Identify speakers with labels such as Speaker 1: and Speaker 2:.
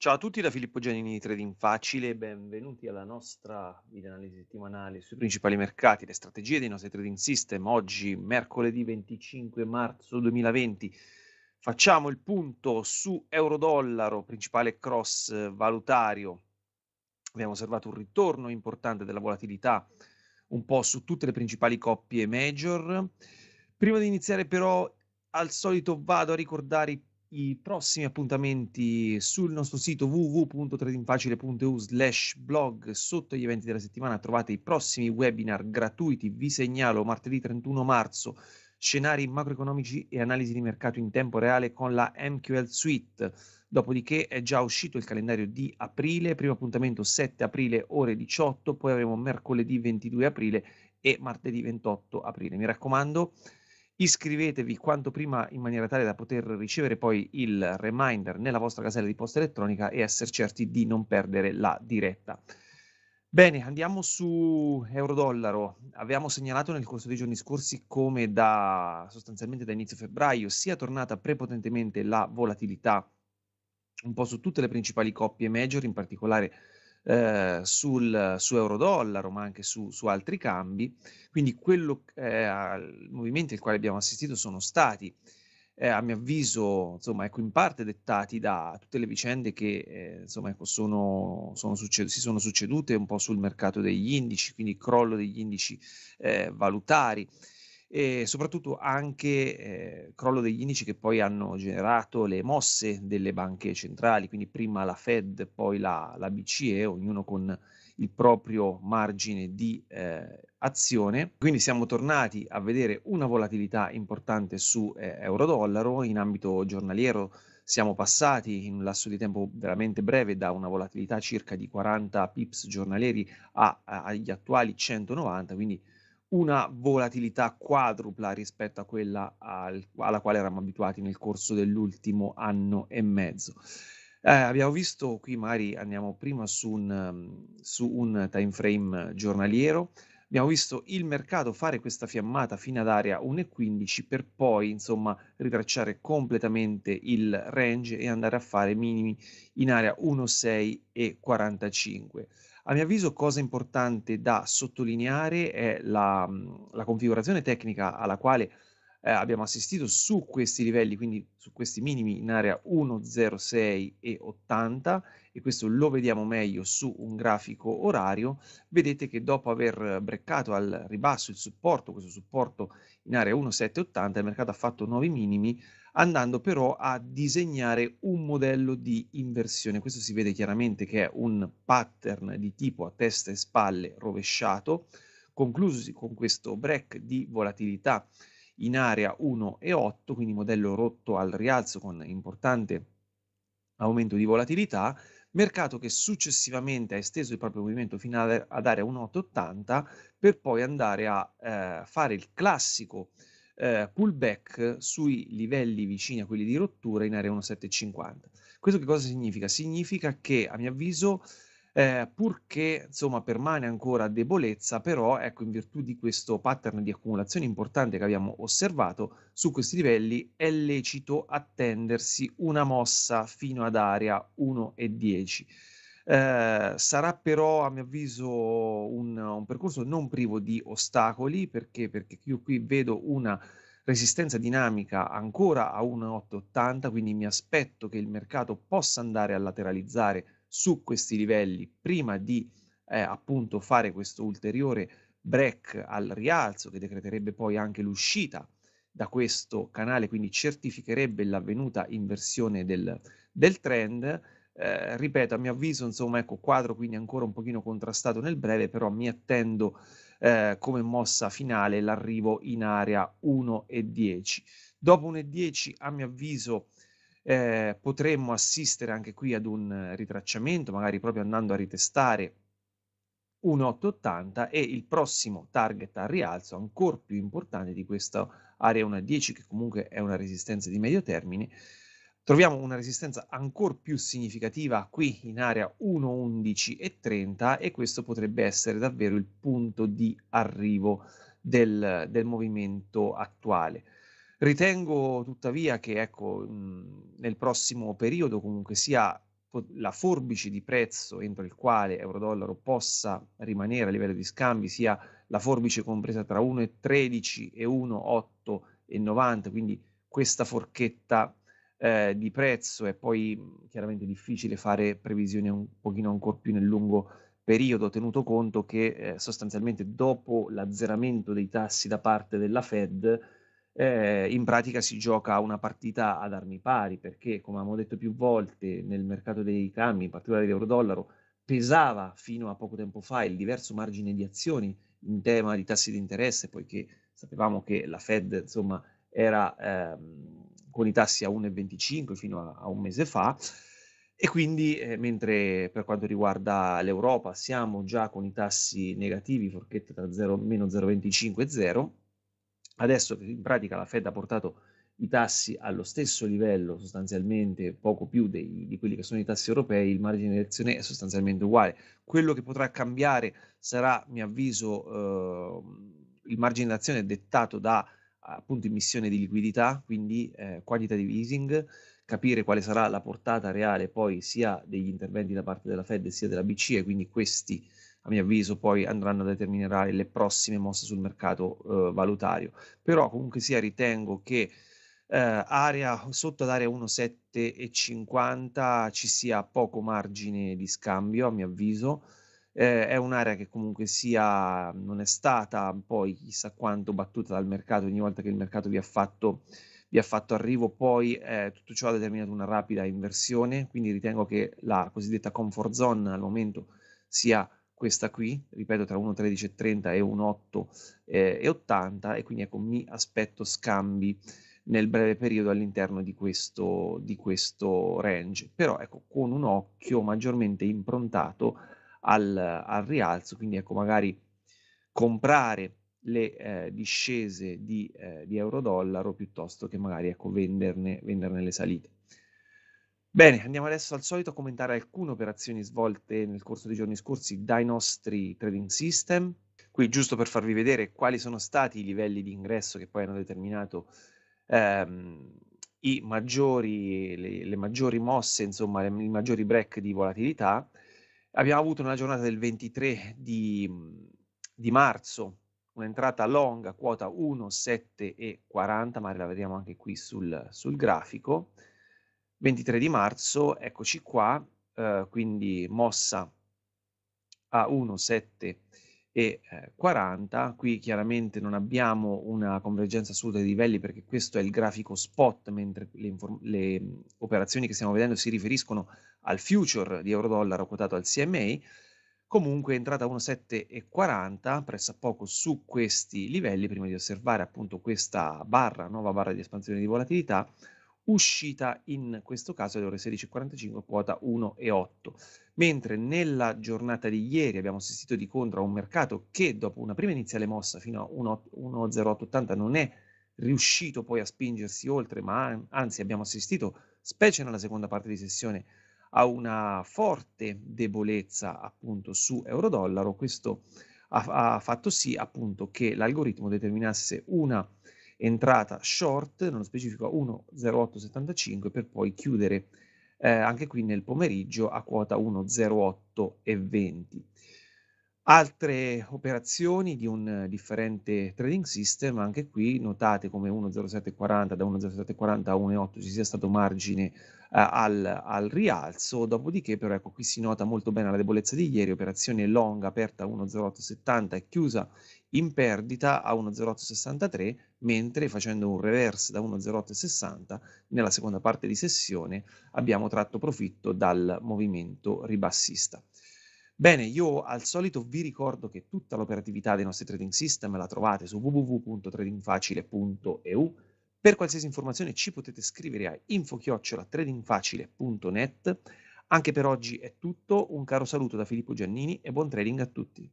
Speaker 1: Ciao a tutti da Filippo Giannini di Trading Facile benvenuti alla nostra videoanalisi settimanale sui principali mercati, e le strategie dei nostri trading system. Oggi, mercoledì 25 marzo 2020, facciamo il punto su euro-dollaro, principale cross valutario. Abbiamo osservato un ritorno importante della volatilità un po' su tutte le principali coppie major. Prima di iniziare però al solito vado a ricordare i i prossimi appuntamenti sul nostro sito www.tradingfacile.eu slash blog sotto gli eventi della settimana trovate i prossimi webinar gratuiti vi segnalo martedì 31 marzo scenari macroeconomici e analisi di mercato in tempo reale con la MQL Suite dopodiché è già uscito il calendario di aprile primo appuntamento 7 aprile ore 18 poi avremo mercoledì 22 aprile e martedì 28 aprile mi raccomando Iscrivetevi quanto prima in maniera tale da poter ricevere poi il reminder nella vostra casella di posta elettronica e essere certi di non perdere la diretta. Bene, andiamo su euro-dollaro. Abbiamo segnalato nel corso dei giorni scorsi come da sostanzialmente da inizio febbraio sia tornata prepotentemente la volatilità un po' su tutte le principali coppie major, in particolare eh, sul, su euro-dollaro, ma anche su, su altri cambi. Quindi quello, eh, i movimenti al quale abbiamo assistito sono stati, eh, a mio avviso, insomma, ecco, in parte dettati da tutte le vicende che eh, insomma, ecco, sono, sono succed- si sono succedute un po' sul mercato degli indici, quindi crollo degli indici eh, valutari e soprattutto anche eh, crollo degli indici che poi hanno generato le mosse delle banche centrali, quindi prima la Fed, poi la, la BCE, ognuno con il proprio margine di eh, azione. Quindi siamo tornati a vedere una volatilità importante su eh, euro-dollaro in ambito giornaliero. Siamo passati in un lasso di tempo veramente breve da una volatilità circa di 40 pips giornalieri a, a, agli attuali 190, quindi una volatilità quadrupla rispetto a quella al, alla quale eravamo abituati nel corso dell'ultimo anno e mezzo. Eh, abbiamo visto qui, magari andiamo prima su un, su un time frame giornaliero, abbiamo visto il mercato fare questa fiammata fino ad area 1,15 per poi insomma ritracciare completamente il range e andare a fare minimi in area 1,6 e 45. A mio avviso, cosa importante da sottolineare è la, la configurazione tecnica alla quale eh, abbiamo assistito su questi livelli, quindi su questi minimi in area 1,06 e 80, e questo lo vediamo meglio su un grafico orario, vedete che dopo aver breccato al ribasso il supporto, questo supporto in area 1,780, il mercato ha fatto nuovi minimi, andando però a disegnare un modello di inversione. Questo si vede chiaramente che è un pattern di tipo a testa e spalle rovesciato, conclusosi con questo break di volatilità in area 1 e 8, quindi modello rotto al rialzo con importante aumento di volatilità, mercato che successivamente ha esteso il proprio movimento fino ad area 1,880 per poi andare a eh, fare il classico eh, pullback sui livelli vicini a quelli di rottura in area 1750. Questo che cosa significa? Significa che, a mio avviso, eh, purché insomma permane ancora debolezza, però ecco in virtù di questo pattern di accumulazione importante che abbiamo osservato su questi livelli è lecito attendersi una mossa fino ad area 1 e 10 eh, sarà però, a mio avviso, un, un, percorso non privo di ostacoli, perché, perché io qui vedo una resistenza dinamica ancora a 1,880, quindi mi aspetto che il mercato possa andare a lateralizzare su questi livelli prima di eh, appunto fare questo ulteriore break al rialzo che decreterebbe poi anche l'uscita da questo canale, quindi certificherebbe l'avvenuta inversione del, del trend eh, ripeto, a mio avviso, insomma, ecco, quadro quindi ancora un pochino contrastato nel breve, però mi attendo eh, come mossa finale l'arrivo in area 1 e 10. Dopo 1 e 10, a mio avviso, eh, potremmo assistere anche qui ad un ritracciamento, magari proprio andando a ritestare 1,880 e il prossimo target a rialzo ancora più importante di questa area 1 10, che comunque è una resistenza di medio termine Troviamo una resistenza ancora più significativa qui in area 1.11 e 30 e questo potrebbe essere davvero il punto di arrivo del, del movimento attuale. Ritengo tuttavia che ecco, mh, nel prossimo periodo comunque sia la forbice di prezzo entro il quale euro-dollaro possa rimanere a livello di scambi sia la forbice compresa tra 1,13 e 1,8 e 90, quindi questa forchetta eh, di prezzo e poi chiaramente difficile fare previsioni un pochino ancora più nel lungo periodo, tenuto conto che eh, sostanzialmente dopo l'azzeramento dei tassi da parte della Fed, eh, in pratica si gioca una partita ad armi pari, perché come abbiamo detto più volte nel mercato dei cambi, in particolare dell'euro-dollaro, pesava fino a poco tempo fa il diverso margine di azioni in tema di tassi di interesse, poiché sapevamo che la Fed insomma, era ehm, i tassi a 1,25 fino a, a, un mese fa. E quindi, eh, mentre per quanto riguarda l'Europa siamo già con i tassi negativi, forchette tra 0, meno 0,25 e 0, adesso che in pratica la Fed ha portato i tassi allo stesso livello, sostanzialmente poco più dei, di quelli che sono i tassi europei, il margine di azione è sostanzialmente uguale. Quello che potrà cambiare sarà, a mio avviso, eh, il margine di azione dettato da appunto immissione di liquidità, quindi eh, quantitative easing, capire quale sarà la portata reale poi sia degli interventi da parte della Fed sia della BCE, quindi questi a mio avviso poi andranno a determinare le prossime mosse sul mercato eh, valutario. Però comunque sia ritengo che eh, area, sotto ad area 1,750 ci sia poco margine di scambio a mio avviso, eh, è un'area che comunque sia non è stata poi chissà quanto battuta dal mercato ogni volta che il mercato vi ha fatto, vi ha fatto arrivo, poi eh, tutto ciò ha determinato una rapida inversione, quindi ritengo che la cosiddetta comfort zone al momento sia questa qui, ripeto tra 1.13.30 e 1.8.80 eh, e quindi ecco mi aspetto scambi nel breve periodo all'interno di questo, di questo range, però ecco con un occhio maggiormente improntato al, al rialzo, quindi ecco magari comprare le eh, discese di, eh, di euro-dollaro piuttosto che magari ecco, venderne, venderne le salite. Bene, andiamo adesso al solito a commentare alcune operazioni svolte nel corso dei giorni scorsi dai nostri trading system. Qui giusto per farvi vedere quali sono stati i livelli di ingresso che poi hanno determinato ehm, maggiori, le, le, maggiori mosse, insomma, le, i maggiori break di volatilità. Abbiamo avuto nella giornata del 23 di, mhmm, di marzo un'entrata longa, quota 1,7,40, ma la vediamo anche qui sul, sul, grafico. 23 di marzo, eccoci qua, eh, quindi mossa a 1,7,40 e 40. Eh, qui chiaramente non abbiamo una convergenza assoluta dei livelli perché questo è il grafico spot, mentre le, inform- le operazioni che stiamo vedendo si riferiscono al future di euro-dollaro quotato al CMA. Comunque è entrata 1,740 pressa poco su questi livelli prima di osservare appunto questa barra, nuova barra di espansione di volatilità uscita in questo caso alle ore 16.45 quota 1,8 mentre nella giornata di ieri abbiamo assistito di contro a un mercato che dopo una prima iniziale mossa fino a 1,0880 non è riuscito poi a spingersi oltre ma anzi abbiamo assistito specie nella seconda parte di sessione a una forte debolezza appunto su euro-dollaro questo ha, ha fatto sì appunto che l'algoritmo determinasse una entrata short, nello specifico a 1,0875 per poi chiudere eh, anche qui nel pomeriggio a quota 1,0820. Altre operazioni di un differente trading system, anche qui notate come 1,0740 da 1,0740 a 1,8 ci sia stato margine eh, al, al, rialzo, dopodiché però ecco qui si nota molto bene la debolezza di ieri, operazione long aperta a 1,0870 e chiusa in perdita a 1,0863, mentre facendo un reverse da 1,0860 nella seconda parte di sessione abbiamo tratto profitto dal movimento ribassista. Bene, io al solito vi ricordo che tutta l'operatività dei nostri trading system la trovate su www.tradingfacile.eu. Per qualsiasi informazione ci potete scrivere a infochiocciolatradingfacile.net. Anche per oggi è tutto, un caro saluto da Filippo Giannini e buon trading a tutti.